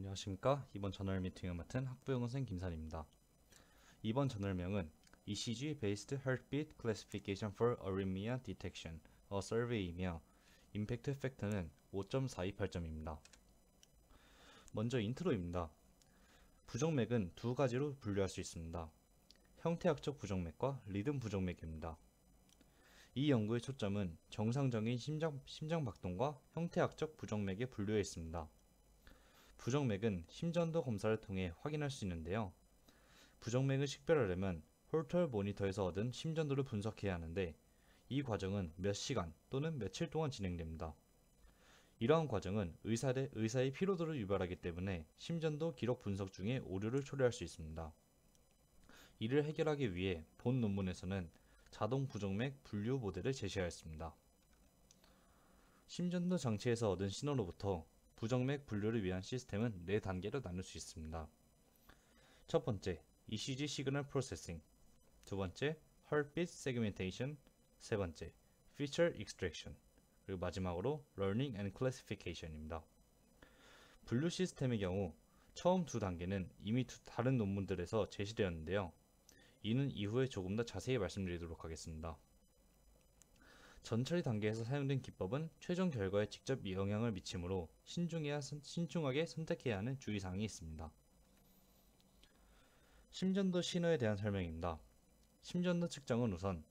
안녕하십니까 이번 저널 미팅을 맡은 학부영선생 김산입니다. 이번 저널명은 ECG Based Heartbeat Classification for Arrhythmia Detection A Survey이며 임팩트 팩트는 5.428점입니다. 먼저 인트로입니다. 부정맥은 두 가지로 분류할 수 있습니다. 형태학적 부정맥과 리듬 부정맥입니다. 이 연구의 초점은 정상적인 심장, 박동과 형태학적 부정맥에분류해 있습니다. 부정맥은 심전도 검사를 통해 확인할 수 있는데요. 부정맥을 식별하려면 홀털 모니터에서 얻은 심전도를 분석해야 하는데 이 과정은 몇 시간 또는 며칠 동안 진행됩니다. 이러한 과정은 의사의, 의사의 피로도를 유발하기 때문에 심전도 기록 분석 중에 오류를 초래할 수 있습니다. 이를 해결하기 위해 본 논문에서는 자동 부정맥 분류 모델을 제시하였습니다. 심전도 장치에서 얻은 신호로부터 부정맥 분류를 위한 시스템은 네단계로 나눌 수 있습니다. 첫 번째, ECG 시그널 프로세싱 두 번째, h e a r t b e a 세 번째, feature 그리고 마지막으로 learning a n 입니다 분류 시스템의 경우 처음 두 단계는 이미 두 다른 논문들에서 제시되었는데요. 이는 이후에 조금 더 자세히 말씀드리도록 하겠습니다. 전처리 단계에서 사용된 기법은 최종 결과에 직접 영향을 미치므로 신중해야, 신중하게 선택해야 하는 주의사항이 있습니다. 심전도 신호에 대한 설명입니다. 심전도 측정은 우선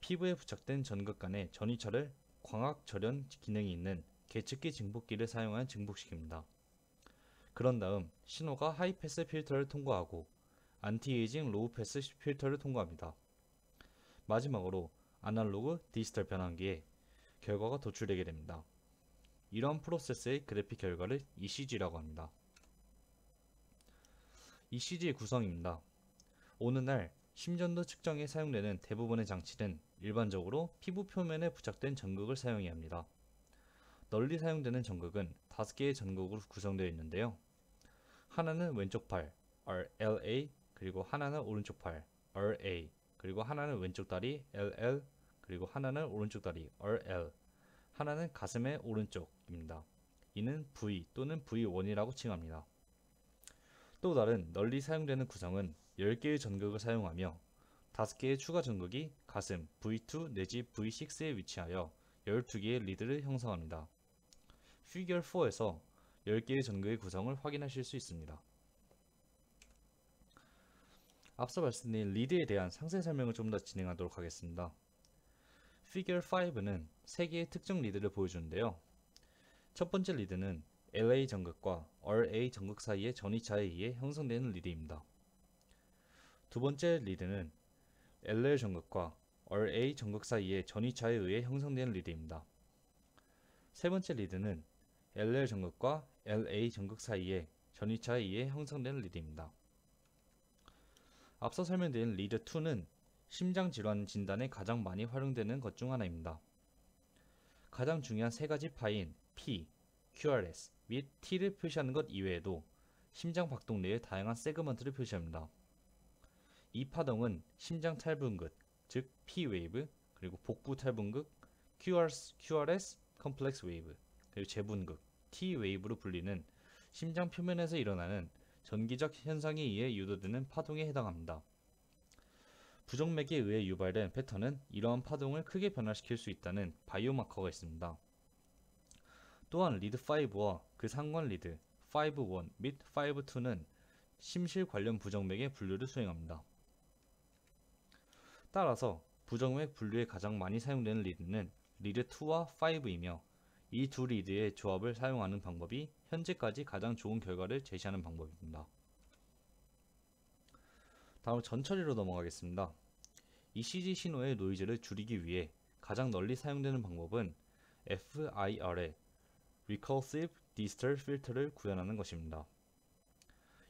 피부에 부착된 전극 간의 전위철을 광학 절연 기능이 있는 계측기 증폭기를 사용한 증폭시킵니다. 그런 다음 신호가 하이패스 필터를 통과하고 안티에이징 로우패스 필터를 통과합니다. 마지막으로 아날로그 디지털 변환기에 결과가 도출되게 됩니다. 이러한 프로세스의 그래픽 결과를 ECG라고 합니다. ECG의 구성입니다. 오늘날 심전도 측정에 사용되는 대부분의 장치는 일반적으로 피부 표면에 부착된 전극을 사용해야 합니다. 널리 사용되는 전극은 5개의 전극으로 구성되어 있는데요. 하나는 왼쪽 팔, RLA, 그리고 하나는 오른쪽 팔, RA, 그리고 하나는 왼쪽 다리 LL 그리고 하나는 오른쪽 다리 RL 하나는 가슴의 오른쪽입니다. 이는 V 또는 V1이라고 칭합니다. 또 다른 널리 사용되는 구성은 10개의 전극을 사용하며 5개의 추가 전극이 가슴 V2 내지 V6에 위치하여 12개의 리드를 형성합니다. 피규어 4에서 10개의 전극의 구성을 확인하실 수 있습니다. 앞서 말씀드린 리드에 대한 상세 설명을 좀 더 진행하도록 하겠습니다. Figure 5는 3개의 특정 리드를 보여주는데요. 첫 번째 리드는 LA 전극과 RA 전극 사이의 전위차에 의해 형성되는 리드입니다. 두 번째 리드는 LL 전극과 RA 전극 사이의 전위차에 의해 형성되는 리드입니다. 세 번째 리드는 LL 전극과 LA 전극 사이의 전위차에 의해 형성되는 리드입니다. 앞서 설명드린 리드2는 심장 질환 진단에 가장 많이 활용되는 것 중 하나입니다. 가장 중요한 세 가지 파인 P, QRS 및 T를 표시하는 것 이외에도 심장 박동 내의 다양한 세그먼트를 표시합니다. 이 파동은 심장 탈분극, 즉 P w a v e 그리고 복부 탈분극, QRS, QRS Complex Wave, 그리고 재분극, T w a v e 로 불리는 심장 표면에서 일어나는 전기적 현상에 의해 유도되는 파동에 해당합니다. 부정맥에 의해 유발된 패턴은 이러한 파동을 크게 변화시킬 수 있다는 바이오마커가 있습니다. 또한 리드5와 그 상관 리드 5.1 및 5.2는 심실 관련 부정맥의 분류를 수행합니다. 따라서 부정맥 분류에 가장 많이 사용되는 리드는 리드2와 5이며 이두 리드의 조합을 사용하는 방법이 현재까지 가장 좋은 결과를 제시하는 방법입니다. 다음 전처리로 넘어가겠습니다. ECG 신호의 노이즈를 줄이기 위해 가장 널리 사용되는 방법은 FIR의 Recursive Digital Filter를 구현하는 것입니다.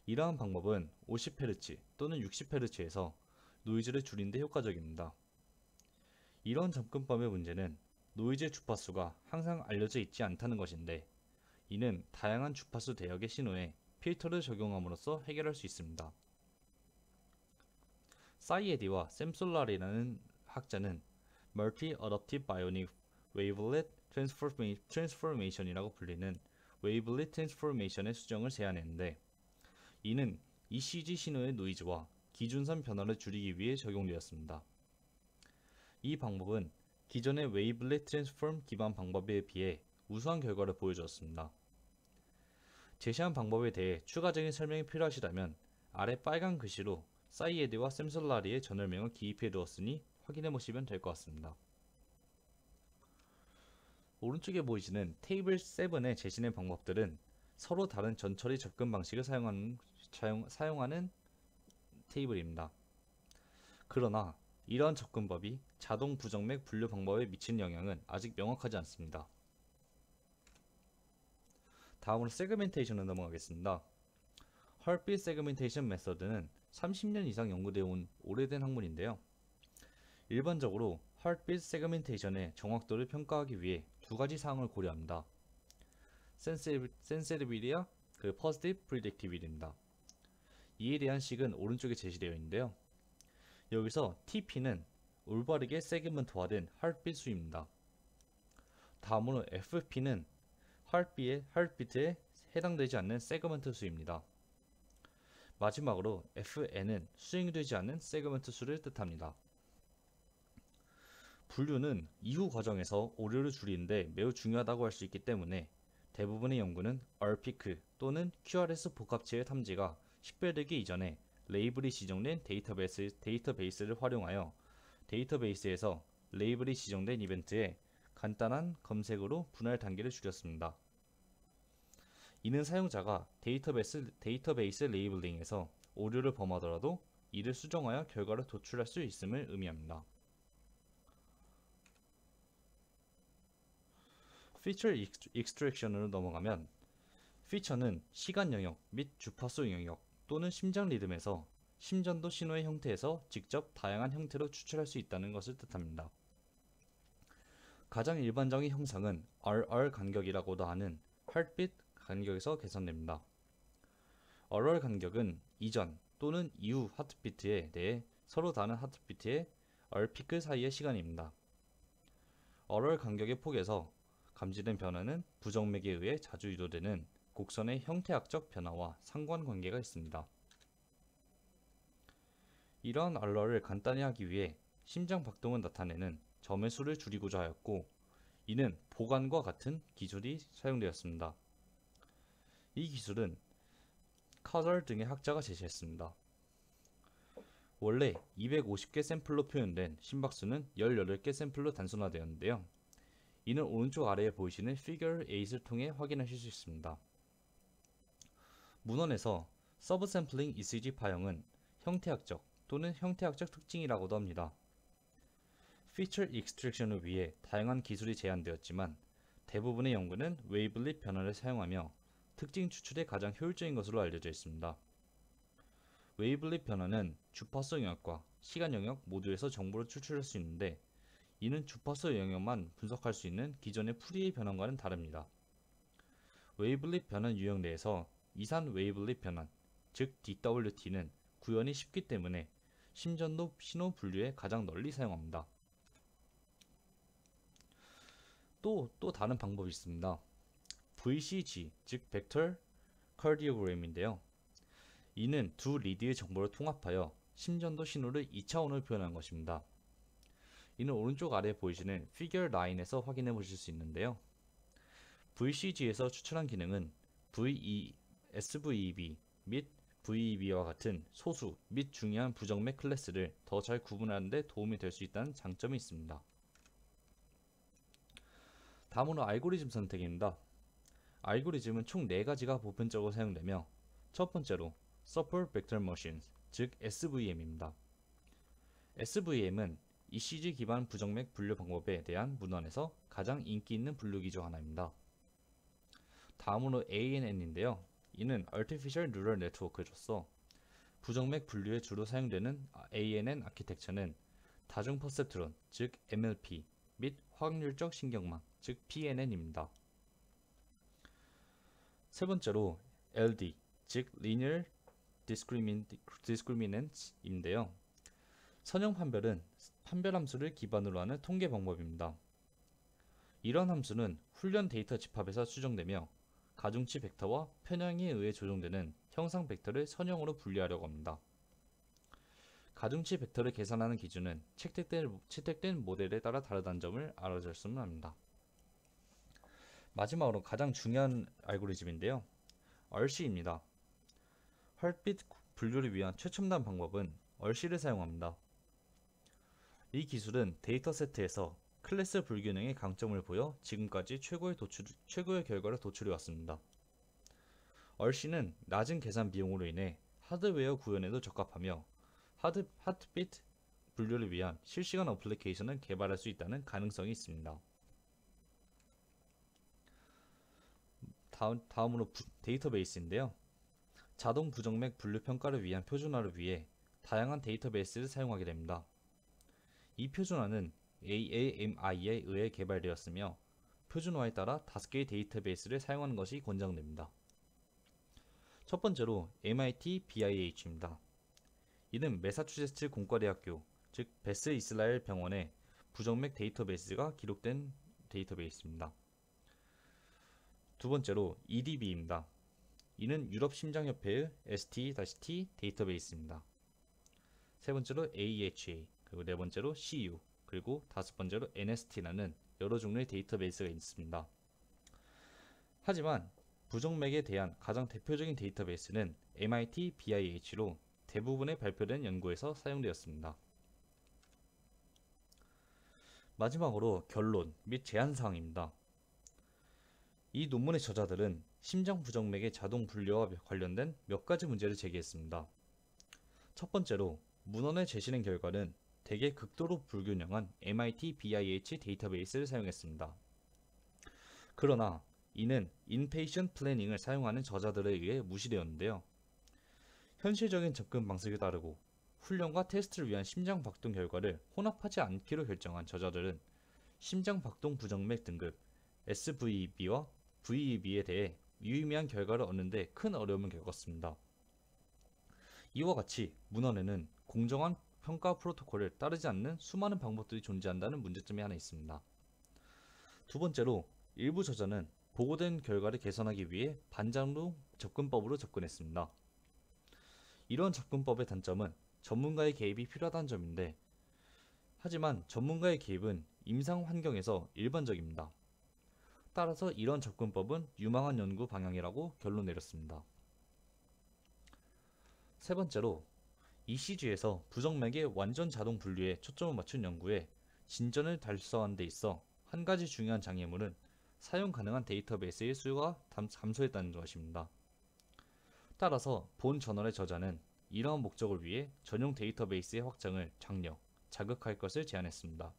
이러한 방법은 50Hz 또는 60Hz에서 노이즈를 줄이는 데 효과적입니다. 이런 접근법의 문제는 노이즈 의 주파수가 항상 알려져 있지 않다는 것인데 이는 다양한 주파수 대역의 신호에 필터를 적용함으로써 해결할 수 있습니다. 사이에디와 샘솔라리라는 학자는 멀티 어댑티브 바이오닉 웨이블렛 트랜스포메이션이라고 불리는 웨이블릿 트랜스포메이션의 수정을 제안했는데 이는 ECG 신호의 노이즈와 기준선 변화를 줄이기 위해 적용되었습니다. 이 방법은 기존의 웨이블릿 트랜스폼 기반 방법에 비해 우수한 결과를 보여주었습니다. 제시한 방법에 대해 추가적인 설명이 필요하시다면 아래 빨간 글씨로 사이에드와 샘솔라리의 전열명을 기입해 두었으니 확인해 보시면 될 것 같습니다. 오른쪽에 보이시는 테이블 7의 제시된 방법들은 서로 다른 전처리 접근 방식을 사용하는, 사용, 사용하는 테이블입니다. 그러나 이러한 접근법이 자동 부정맥 분류 방법에 미치는 영향은 아직 명확하지 않습니다. 다음으로 세그멘테이션을 넘어가겠습니다. 헐빛 세그멘테이션 메서드는 30년 이상 연구되어 온 오래된 학문인데요. 일반적으로 헐빛 세그멘테이션의 정확도를 평가하기 위해 두 가지 사항을 고려합니다. 센세리빌리아그 퍼스티브 프리딕티빌입니다. 이에 대한 식은 오른쪽에 제시되어 있는데요. 여기서 TP는 올바르게 세그먼트화된 h e 수입니다. 다음으로 FP는 h e a r t b 의 h e 에 해당되지 않는 세그먼트 수입니다. 마지막으로 FN은 수행되지 않는 세그먼트 수를 뜻합니다. 분류는 이후 과정에서 오류를 줄이는데 매우 중요하다고 할 수 있기 때문에 대부분의 연구는 RPC 또는 QRS 복합체의 탐지가 식별되기 이전에 레이블이 지정된 데이터베이스, 데이터베이스를 활용하여 데이터베이스에서 레이블이 지정된 이벤트에 간단한 검색으로 분할 단계를 줄였습니다. 이는 사용자가 데이터베이스, 데이터베이스 레이블링에서 오류를 범하더라도 이를 수정하여 결과를 도출할 수 있음을 의미합니다. Feature e t x r a c t i o n 으로 넘어가면 f e a t u r e 는 시간 영역 및 주파수 영역, 또는 심장 리듬에서 심전도 신호의 형태에서 직접 다양한 형태로 추출할 수 있다는 것을 뜻합니다. 가장 일반적인 형상은 RR 간격이라고도 하는 heartbeat 간격에서 개선됩니다. RR 간격은 이전 또는 이후 하트비트에 대해 서로 다른 하트비트의 R 피크 사이의 시간입니다. RR 간격의 폭에서 감지된 변화는 부정맥에 의해 자주 유도되는 곡선의 형태학적 변화와 상관관계가 있습니다. 이러한 알러를 간단히 하기 위해 심장 박동을 나타내는 점의 수를 줄이고자 하였고 이는 보관과 같은 기술이 사용되었습니다. 이 기술은 카절 등의 학자가 제시했습니다. 원래 250개 샘플로 표현된 심박수는 18개 샘플로 단순화되었는데요. 이는 오른쪽 아래에 보이시는 Figure 8을 통해 확인하실 수 있습니다. 문헌에서 서브 샘플링 ECG 파형은 형태학적 또는 형태학적 특징이라고도 합니다. feature extraction을 위해 다양한 기술이 제한되었지만 대부분의 연구는 웨이블릿 변화를 사용하며 특징 추출에 가장 효율적인 것으로 알려져 있습니다. 웨이블릿 변화는 주파수 영역과 시간 영역 모두에서 정보를 추출할 수 있는데 이는 주파수 영역만 분석할 수 있는 기존의 풀이의 변환과는 다릅니다. 웨이블릿 변환 유형 내에서 이산 웨이블릿 변환, 즉 DWT는 구현이 쉽기 때문에 심전도 신호 분류에 가장 널리 사용합니다. 또, 또 다른 방법이 있습니다. VCG, 즉 Vector Cardiogram인데요. 이는 두 리드의 정보를 통합하여 심전도 신호를 2차원으로 표현한 것입니다. 이는 오른쪽 아래 보이시는 f i g 피겨 라인에서 확인해 보실 수 있는데요. VCG에서 추천한 기능은 VE SVEB 및 VEB와 같은 소수 및 중요한 부정맥 클래스를 더 잘 구분하는 데 도움이 될 수 있다는 장점이 있습니다. 다음으로 알고리즘 선택입니다. 알고리즘은 총 4가지가 보편적으로 사용되며 첫 번째로 Support Vector Machines, 즉 SVM입니다. SVM은 ECG 기반 부정맥 분류 방법에 대한 문헌에서 가장 인기 있는 분류기 중 하나입니다. 다음으로 ANN인데요. 이는 Artificial Neural Network로서 부정맥 분류에 주로 사용되는 ANN 아키텍처는 다중 퍼셉트론, 즉 MLP 및 확률적 신경망, 즉 PNN입니다. 세 번째로 LD, 즉 Linear Discriminants인데요. 선형 판별은 판별 함수를 기반으로 하는 통계 방법입니다. 이런 함수는 훈련 데이터 집합에서 수정되며 가중치 벡터와 편향에 의해 조정되는 형상 벡터를 선형으로 분리하려고 합니다. 가중치 벡터를 계산하는 기준은 채택된, 채택된 모델에 따라 다르다는 점을 알아줬으면 합니다. 마지막으로 가장 중요한 알고리즘인데요. r c 입니다 헐빛 분류를 위한 최첨단 방법은 r c 를 사용합니다. 이 기술은 데이터 세트에서 클래스 불균형의 강점을 보여 지금까지 최고의, 도출, 최고의 결과를 도출해왔습니다. 얼씨는 낮은 계산 비용으로 인해 하드웨어 구현에도 적합하며 하드, 하트빛 분류를 위한 실시간 어플리케이션을 개발할 수 있다는 가능성이 있습니다. 다음, 다음으로 부, 데이터베이스인데요. 자동 부정맥 분류 평가를 위한 표준화를 위해 다양한 데이터베이스를 사용하게 됩니다. 이 표준화는 AAMI에 의해 개발되었으며 표준화에 따라 5개의 데이터베이스를 사용하는 것이 권장됩니다. 첫 번째로 MIT BIH입니다. 이는 메사추세츠 공과대학교, 즉 베스 이스라엘 병원의 부정맥 데이터베이스가 기록된 데이터베이스입니다. 두 번째로 EDB입니다. 이는 유럽 심장협회의 ST-T 데이터베이스입니다. 세 번째로 AHA, 그리고 네 번째로 CU, 그리고 다섯 번째로 NST라는 여러 종류의 데이터베이스가 있습니다. 하지만 부정맥에 대한 가장 대표적인 데이터베이스는 MIT BIH로 대부분의 발표된 연구에서 사용되었습니다. 마지막으로 결론 및 제안사항입니다. 이 논문의 저자들은 심장 부정맥의 자동 분류와 관련된 몇 가지 문제를 제기했습니다. 첫 번째로 문헌의 제시행 결과는 되게 극도로 불균형한 MIT BIH 데이터베이스를 사용했습니다. 그러나 이는 인페이션 플래닝을 사용하는 저자들에 의해 무시되었는데요. 현실적인 접근 방식에 따르고 훈련과 테스트를 위한 심장 박동 결과를 혼합하지 않기로 결정한 저자들은 심장 박동 부정맥 등급 SVEB와 VEB에 대해 유의미한 결과를 얻는데 큰 어려움을 겪었습니다. 이와 같이 문헌에는 공정한 평가 프로토콜을 따르지 않는 수많은 방법들이 존재한다는 문제점이 하나 있습니다. 두 번째로 일부 저자는 보고된 결과를 개선하기 위해 반장로 접근법으로 접근했습니다. 이런 접근법의 단점은 전문가의 개입이 필요하다는 점인데 하지만 전문가의 개입은 임상 환경에서 일반적입니다. 따라서 이런 접근법은 유망한 연구 방향이라고 결론 내렸습니다. 세 번째로 ECG에서 부정맥의 완전 자동 분류에 초점을 맞춘 연구에 진전을 달성한 데 있어 한 가지 중요한 장애물은 사용 가능한 데이터베이스의 수가 요 감소했다는 것입니다. 따라서 본 저널의 저자는 이러한 목적을 위해 전용 데이터베이스의 확장을 장려, 자극할 것을 제안했습니다.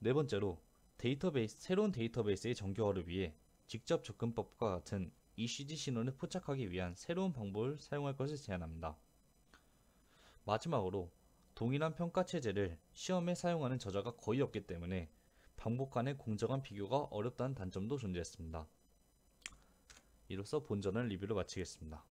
네 번째로 데이터베이스, 새로운 데이터베이스의 정교화를 위해 직접 접근법과 같은 ECG 신호를 포착하기 위한 새로운 방법을 사용할 것을 제안합니다. 마지막으로 동일한 평가 체제를 시험에 사용하는 저자가 거의 없기 때문에 방법 간의 공정한 비교가 어렵다는 단점도 존재했습니다. 이로써 본전을 리뷰를 마치겠습니다.